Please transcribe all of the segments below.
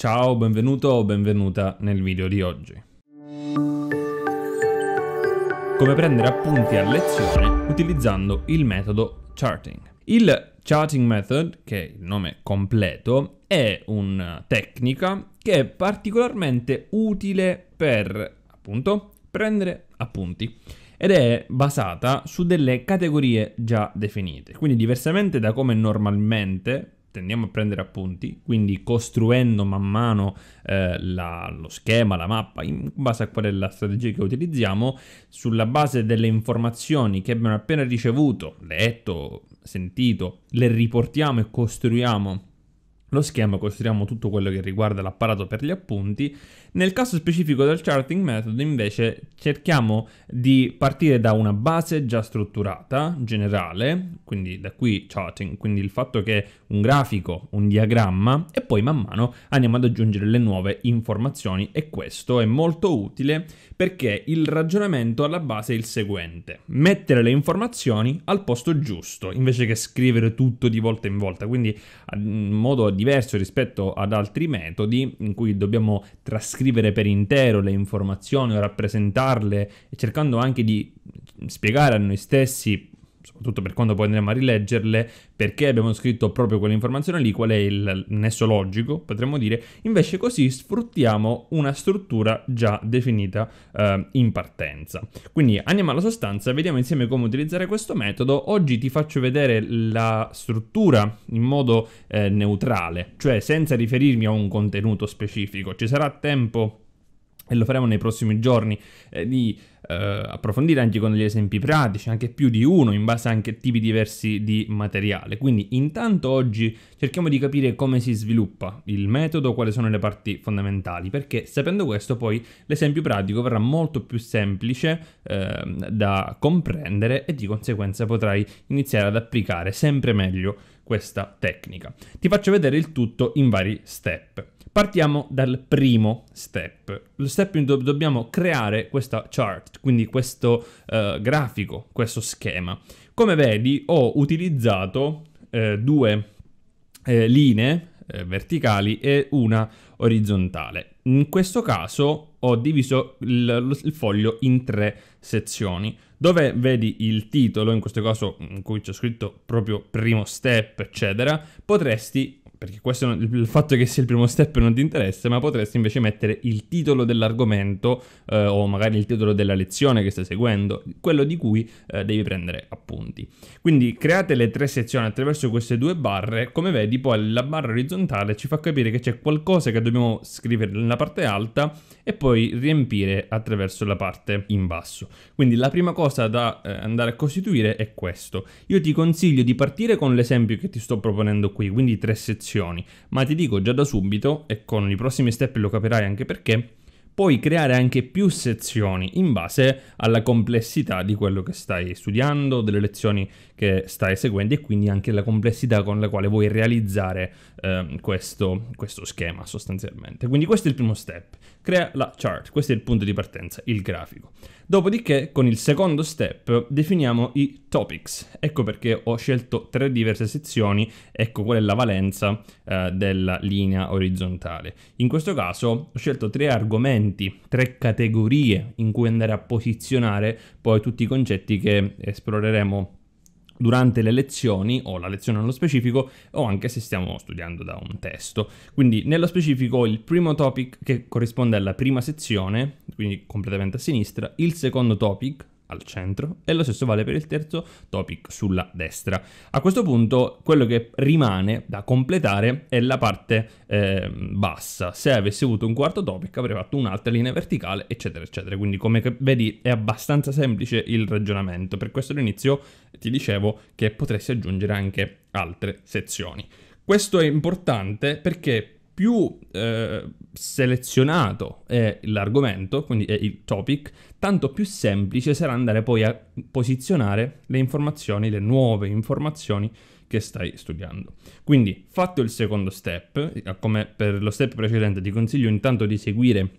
Ciao, benvenuto o benvenuta nel video di oggi. Come prendere appunti a lezione utilizzando il metodo charting. Il charting method, che è il nome completo, è una tecnica che è particolarmente utile per, appunto, prendere appunti ed è basata su delle categorie già definite. Quindi diversamente da come normalmente tendiamo a prendere appunti, quindi costruendo man mano eh, la, lo schema, la mappa, in base a qual è la strategia che utilizziamo, sulla base delle informazioni che abbiamo appena ricevuto, letto, sentito, le riportiamo e costruiamo lo schema, costruiamo tutto quello che riguarda l'apparato per gli appunti nel caso specifico del charting method invece cerchiamo di partire da una base già strutturata, generale, quindi da qui charting, quindi il fatto che un grafico, un diagramma e poi man mano andiamo ad aggiungere le nuove informazioni e questo è molto utile perché il ragionamento alla base è il seguente, mettere le informazioni al posto giusto invece che scrivere tutto di volta in volta, quindi in modo diverso rispetto ad altri metodi in cui dobbiamo trascrivere descrivere per intero le informazioni o rappresentarle e cercando anche di spiegare a noi stessi soprattutto per quando poi andremo a rileggerle, perché abbiamo scritto proprio quell'informazione lì, qual è il nesso logico, potremmo dire, invece così sfruttiamo una struttura già definita eh, in partenza. Quindi andiamo alla sostanza, vediamo insieme come utilizzare questo metodo. Oggi ti faccio vedere la struttura in modo eh, neutrale, cioè senza riferirmi a un contenuto specifico. Ci sarà tempo e lo faremo nei prossimi giorni eh, di eh, approfondire anche con degli esempi pratici, anche più di uno, in base anche a tipi diversi di materiale. Quindi intanto oggi cerchiamo di capire come si sviluppa il metodo, quali sono le parti fondamentali, perché sapendo questo poi l'esempio pratico verrà molto più semplice eh, da comprendere e di conseguenza potrai iniziare ad applicare sempre meglio questa tecnica. Ti faccio vedere il tutto in vari step. Partiamo dal primo step, lo step in cui dobbiamo creare questa chart, quindi questo eh, grafico, questo schema. Come vedi ho utilizzato eh, due eh, linee eh, verticali e una orizzontale. In questo caso ho diviso il, il, foglio in tre sezioni, dove vedi il titolo, in questo caso in cui c'è scritto proprio primo step, eccetera, potresti perché questo il fatto che sia il primo step non ti interessa, ma potresti invece mettere il titolo dell'argomento eh, o magari il titolo della lezione che stai seguendo, quello di cui eh, devi prendere appunti. Quindi create le tre sezioni attraverso queste due barre, come vedi poi la barra orizzontale ci fa capire che c'è qualcosa che dobbiamo scrivere nella parte alta e poi riempire attraverso la parte in basso. Quindi la prima cosa da eh, andare a costituire è questo. Io ti consiglio di partire con l'esempio che ti sto proponendo qui, quindi tre sezioni opzioni, ma ti dico già da subito, e con i prossimi step lo capirai anche perché, puoi creare anche più sezioni in base alla complessità di quello che stai studiando, delle lezioni che stai seguendo e quindi anche la complessità con la quale vuoi realizzare eh, questo, questo schema sostanzialmente. Quindi questo è il primo step, crea la chart, questo è il punto di partenza, il grafico. Dopodiché con il secondo step definiamo i topics, ecco perché ho scelto tre diverse sezioni, ecco qual è la valenza eh, della linea orizzontale. In questo caso ho scelto tre argomenti strumenti, tre categorie in cui andare a posizionare poi tutti i concetti che esploreremo durante le lezioni o la lezione nello specifico o anche se stiamo studiando da un testo. Quindi nello specifico il primo topic che corrisponde alla prima sezione, quindi completamente a sinistra, il secondo topic al centro e lo stesso vale per il terzo topic sulla destra. A questo punto quello che rimane da completare è la parte eh, bassa. Se avessi avuto un quarto topic avrei fatto un'altra linea verticale eccetera eccetera. Quindi come vedi è abbastanza semplice il ragionamento. Per questo all'inizio ti dicevo che potresti aggiungere anche altre sezioni. Questo è importante perché più eh, selezionato è l'argomento, quindi è il topic, tanto più semplice sarà andare poi a posizionare le informazioni, le nuove informazioni che stai studiando. Quindi, fatto il secondo step, eh, come per lo step precedente, ti consiglio intanto di seguire il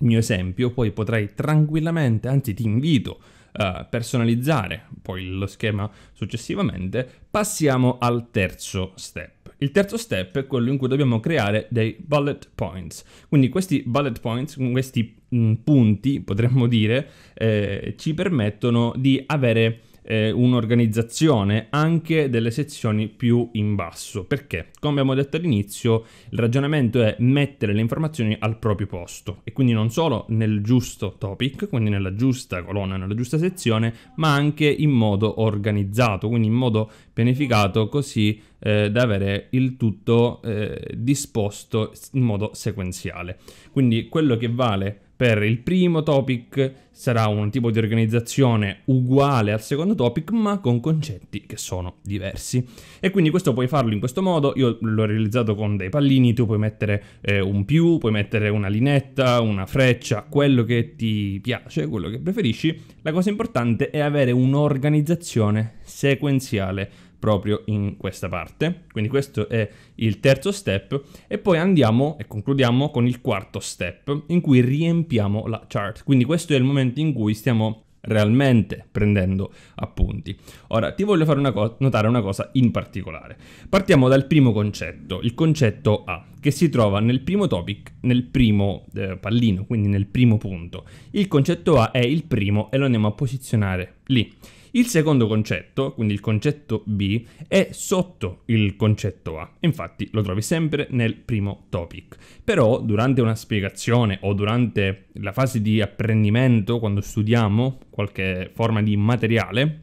mio esempio, poi potrai tranquillamente, anzi ti invito a eh, personalizzare poi lo schema successivamente. Passiamo al terzo step. Il terzo step è quello in cui dobbiamo creare dei bullet points. Quindi questi bullet points, questi mh, punti, potremmo dire, eh, ci permettono di avere eh, un'organizzazione anche delle sezioni più in basso, perché come abbiamo detto all'inizio il ragionamento è mettere le informazioni al proprio posto e quindi non solo nel giusto topic, quindi nella giusta colonna, nella giusta sezione, ma anche in modo organizzato, quindi in modo pianificato così eh, da avere il tutto eh, disposto in modo sequenziale. Quindi quello che vale per il primo topic sarà un tipo di organizzazione uguale al secondo topic, ma con concetti che sono diversi. E quindi questo puoi farlo in questo modo. Io l'ho realizzato con dei pallini, tu puoi mettere eh, un più, puoi mettere una linetta, una freccia, quello che ti piace, quello che preferisci. La cosa importante è avere un'organizzazione sequenziale proprio in questa parte. Quindi questo è il terzo step e poi andiamo e concludiamo con il quarto step in cui riempiamo la chart. Quindi questo è il momento in cui stiamo realmente prendendo appunti. Ora ti voglio fare una notare una cosa in particolare. Partiamo dal primo concetto, il concetto A, che si trova nel primo topic, nel primo eh, pallino, quindi nel primo punto. Il concetto A è il primo e lo andiamo a posizionare lì. Il secondo concetto, quindi il concetto B, è sotto il concetto A. Infatti lo trovi sempre nel primo topic. Però durante una spiegazione o durante la fase di apprendimento, quando studiamo qualche forma di materiale,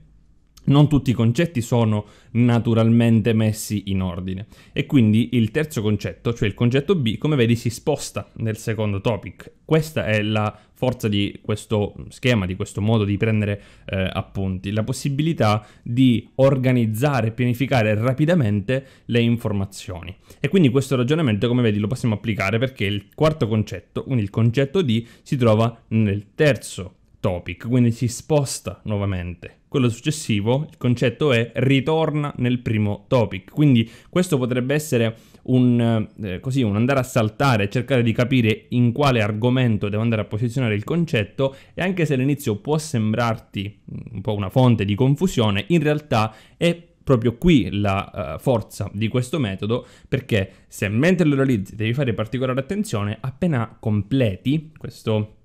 non tutti i concetti sono naturalmente messi in ordine e quindi il terzo concetto, cioè il concetto B, come vedi si sposta nel secondo topic. Questa è la forza di questo schema, di questo modo di prendere eh, appunti, la possibilità di organizzare e pianificare rapidamente le informazioni. E quindi questo ragionamento, come vedi, lo possiamo applicare perché il quarto concetto, quindi il concetto di, si trova nel terzo topic, quindi si sposta nuovamente. Quello successivo, il concetto è ritorna nel primo topic, quindi questo potrebbe essere un, eh, così, un andare a saltare, cercare di capire in quale argomento devo andare a posizionare il concetto e anche se all'inizio può sembrarti mm, un po' una fonte di confusione, in realtà è proprio qui la uh, forza di questo metodo perché se mentre lo realizzi devi fare particolare attenzione, appena completi questo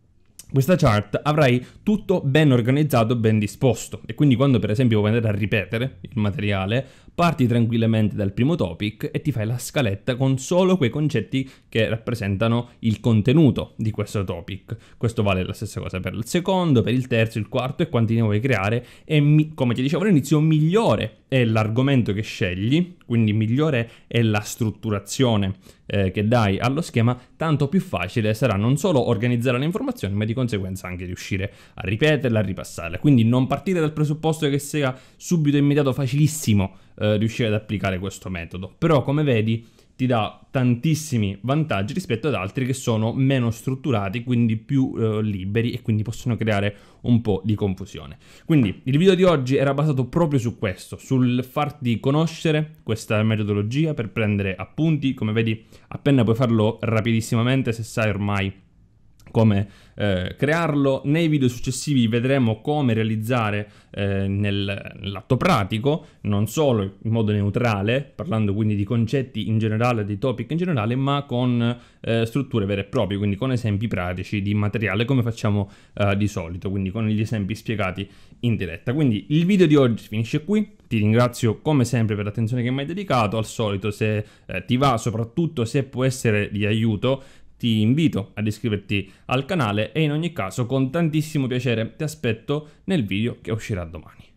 questa chart avrai tutto ben organizzato, ben disposto e quindi quando per esempio vuoi andare a ripetere il materiale parti tranquillamente dal primo topic e ti fai la scaletta con solo quei concetti che rappresentano il contenuto di questo topic. Questo vale la stessa cosa per il secondo, per il terzo, il quarto e quanti ne vuoi creare e mi, come ti dicevo all'inizio migliore è l'argomento che scegli, quindi migliore è la strutturazione eh, che dai allo schema, tanto più facile sarà non solo organizzare le informazioni, ma di conseguenza anche riuscire a ripeterle, a ripassarle. Quindi non partire dal presupposto che sia subito immediato facilissimo eh, eh, riuscire ad applicare questo metodo. Però come vedi ti dà tantissimi vantaggi rispetto ad altri che sono meno strutturati, quindi più eh, liberi e quindi possono creare un po' di confusione. Quindi il video di oggi era basato proprio su questo, sul farti conoscere questa metodologia per prendere appunti, come vedi appena puoi farlo rapidissimamente se sai ormai come eh, crearlo. Nei video successivi vedremo come realizzare eh, nell'atto pratico, non solo in modo neutrale, parlando quindi di concetti in generale, di topic in generale, ma con eh, strutture vere e proprie, quindi con esempi pratici di materiale come facciamo eh, di solito, quindi con gli esempi spiegati in diretta. Quindi il video di oggi finisce qui. Ti ringrazio come sempre per l'attenzione che mi hai dedicato, al solito se eh, ti va, soprattutto se può essere di aiuto, ti invito ad iscriverti al canale e in ogni caso con tantissimo piacere ti aspetto nel video che uscirà domani.